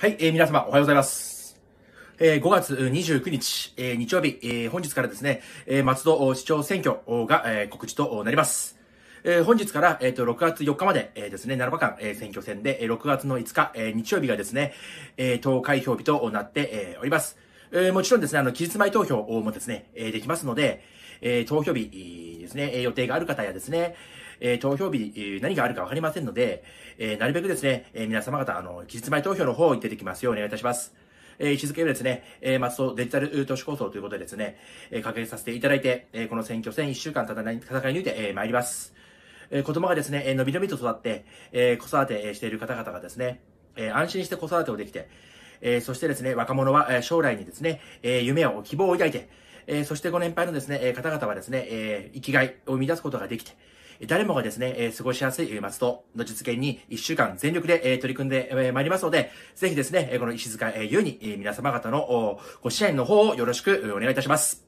はい、えー、皆様おはようございます。えー、5月29日、えー、日曜日、えー、本日からですね、えー、松戸市長選挙が、えー、告知となります。えー、本日から、えっ、ー、と、6月4日まで、えー、ですね、7日間、えー、選挙戦で、えー、6月の5日、えー、日曜日がですね、えー、投開票日となって、えー、おります。えー、もちろんですね、あの、期日前投票もですね、えー、できますので、えー、投票日ですね、予定がある方やですね、えー、投票日、えー、何があるかわかりませんので、えー、なるべくですね、え皆様方、あの、期日前投票の方を出てきますようお願いいたします。えづけをですね、え松戸デジタル都市構想ということでですね、え掲げさせていただいて、えこの選挙戦1週間戦い抜いて、え参ります。え子供がですね、え伸び伸びと育って、え子育てしている方々がですね、え安心して子育てをできて、えそしてですね、若者は将来にですね、え夢を、希望を抱いて、えー、そしてご年配のですね、え方々はですね、えー、生きがいを生み出すことができて、誰もがですね、え過ごしやすい松戸の実現に1週間全力で、え取り組んで、えまいりますので、ぜひですね、この石塚優に皆様方のご支援の方をよろしくお願いいたします。